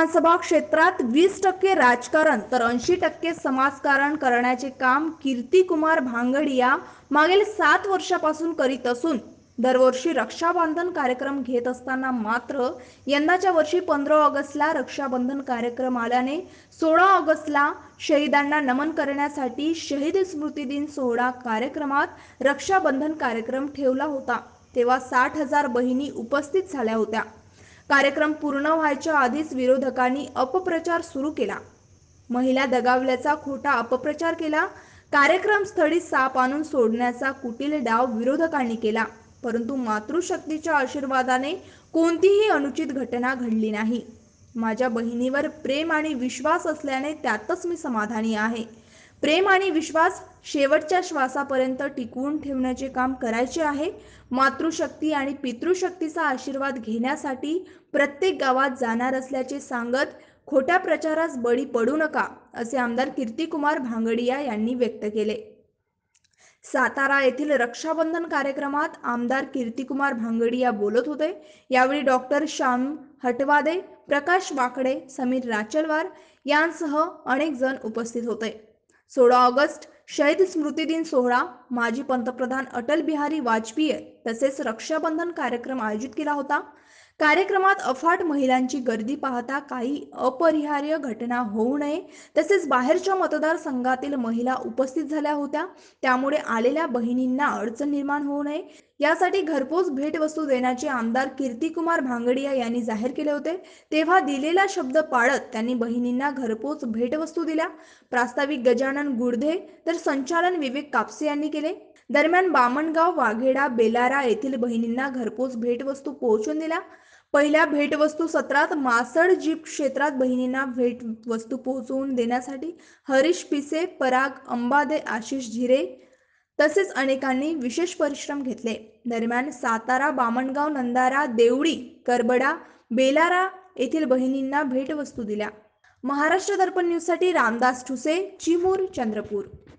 विधानसभा क्षेत्रात वीस टक्के राजकारण तर ऐंशी टक्के समाजकारण करण्याचे काम कीर्ती कुमार भांगडिया मागील सात वर्षापासून करीत असून दरवर्षी रक्षाबंधन कार्यक्रम घेत असताना मात्र यंदाच्या वर्षी पंधरा ऑगस्टला रक्षाबंधन कार्यक्रम आल्याने सोळा ऑगस्टला शहीदांना नमन करण्यासाठी शहीद स्मृती दिन सोहळा कार्यक्रमात रक्षाबंधन कार्यक्रम ठेवला होता तेव्हा साठ हजार बहिणी उपस्थित झाल्या होत्या कार्यक्रम पूर्ण व्हायच्या आधीच विरोधकांनी अपप्रचार सुरू केला महिला दगावल्याचा खोटा अपप्रचार केला कार्यक्रम स्थळी साप आणून सोडण्याचा कुटील डाव विरोधकांनी केला परंतु मातृशक्तीच्या आशीर्वादाने कोणतीही अनुचित घटना घडली नाही माझ्या बहिणीवर प्रेम आणि विश्वास असल्याने त्यातच मी समाधानी आहे प्रेम आणि विश्वास शेवटच्या श्वासापर्यंत टिकवून ठेवण्याचे काम करायचे आहे मातृशक्ती आणि पितृशक्तीचा आशीर्वाद घेण्यासाठी प्रत्येक गावात जाणार असल्याचे सांगत खोट्या प्रचारास बळी पडू नका असे आमदार कीर्तिकुमार भांगडिया यांनी व्यक्त केले सातारा येथील रक्षाबंधन कार्यक्रमात आमदार कीर्तिकुमार भांगडिया बोलत होते यावेळी डॉक्टर श्याम हटवादे प्रकाश वाकडे समीर राचलवार यांसह अनेक जण उपस्थित होते सोळा ऑगस्ट शहीद स्मृती दिन सोहळा माजी पंतप्रधान अटल बिहारी वाजपेयी तसेच रक्षाबंधन कार्यक्रम आयोजित केला होता कार्यक्रमात अफाट महिलांची गर्दी पाहता काही अपरिहार्य घटना होऊ नये तसेच बाहेरच्या मतदारसंघातील महिला उपस्थित झाल्या होत्या त्यामुळे आलेल्या बहिणींना अडचण निर्माण होऊ नये यासाठी घरपोच भेटवस्तू देण्याचे आमदार कीर्तिकुमार भांगडिया यांनी जाहीर केले होते तेव्हा दिलेला शब्द पाळत त्यांनी बहिणींना घरपोच भेटवस्तू दिल्या प्रास्ताविक गजानन गुडधे तर संचालन विवेक कापसे यांनी केले दरम्यान बामणगाव वाघेडा बेलारा येथील बहिणींना घरपोच भेटवस्तू पोहोचून दिल्या पहिल्या भेटवस्तू सत्रात मासळ जीप क्षेत्रात बहिणींना भेटवस्तू पोहोचवून देण्यासाठी हरीश पिसे पराग अंबादे आशिष झिरे तसेच अनेकांनी विशेष परिश्रम घेतले दरम्यान सातारा बामणगाव नंदारा देवडी करबडा बेलारा येथील बहिणींना भेटवस्तू दिल्या महाराष्ट्र दर्पण न्यूजसाठी रामदास ठुसे चिमूर चंद्रपूर